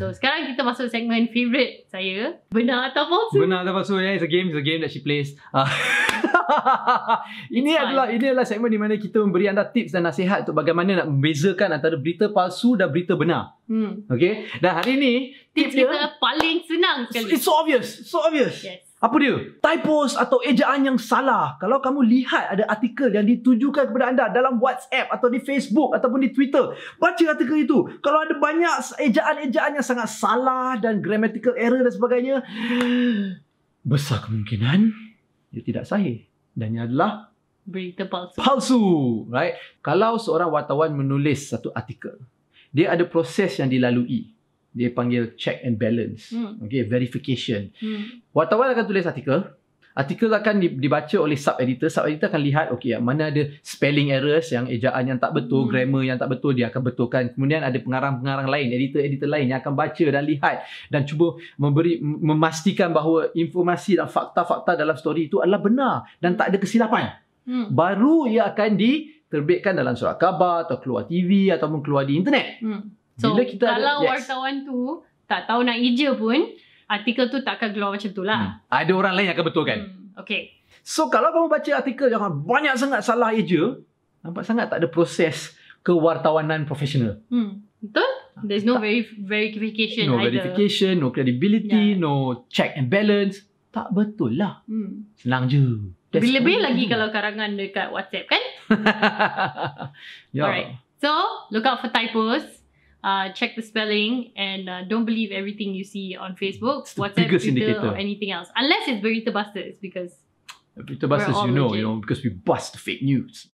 So sekarang kita masuk segmen favorite saya. Benar atau palsu? Benar atau palsu? Yeah, it's a game. It's a game that she plays. Uh. ini it's adalah ini adalah segmen di mana kita memberi anda tips dan nasihat untuk bagaimana nak membezakan antara berita palsu dan berita benar. Hmm. Okay. Dan hari ini tips, tips kita dia, paling senang sekali. It's so obvious. So obvious. Yes. Apa dia? Typos atau ejaan yang salah. Kalau kamu lihat ada artikel yang ditujukan kepada anda dalam WhatsApp atau di Facebook ataupun di Twitter, baca artikel itu. Kalau ada banyak ejaan-ejaan yang sangat salah dan grammatical error dan sebagainya, besar kemungkinan dia tidak sahih dan ia adalah berita palsu. Palsu, right? Kalau seorang wartawan menulis satu artikel, dia ada proses yang dilalui dia panggil check and balance hmm. okay verification hmm. wartawan akan tulis artikel artikel akan dibaca oleh sub editor sub editor akan lihat okay, mana ada spelling errors yang ejaan yang tak betul hmm. grammar yang tak betul dia akan betulkan kemudian ada pengarang-pengarang lain editor editor lain yang akan baca dan lihat dan cuba memberi memastikan bahawa informasi dan fakta-fakta dalam story itu adalah benar dan tak ada kesilapan hmm. baru ia akan diterbitkan dalam surat khabar atau keluar TV ataupun keluar di internet hmm. So Bila kita kalau ada, wartawan yes. tu tak tahu nak eja pun, artikel tu tak akan keluar macam tu lah. Hmm. Ada orang lain yang akan betulkan. Hmm. Okay. So kalau kamu baca artikel jangan banyak sangat salah eja, nampak sangat tak ada proses kewartawanan profesional. Hmm. Betul? Ah, There's no verif- verification no either. No verification, no credibility, yeah. no check and balance. Tak betul lah. Hmm. Senang je. Lebih-lebih cool. lagi kalau karangan dekat WhatsApp kan? yeah. Alright. So, look out for typos. Uh, check the spelling and uh, don't believe everything you see on Facebook, it's WhatsApp, Twitter, indicator. or anything else. Unless it's Burrito Busters, because Burrito Busters, you know, legit. you know, because we bust fake news.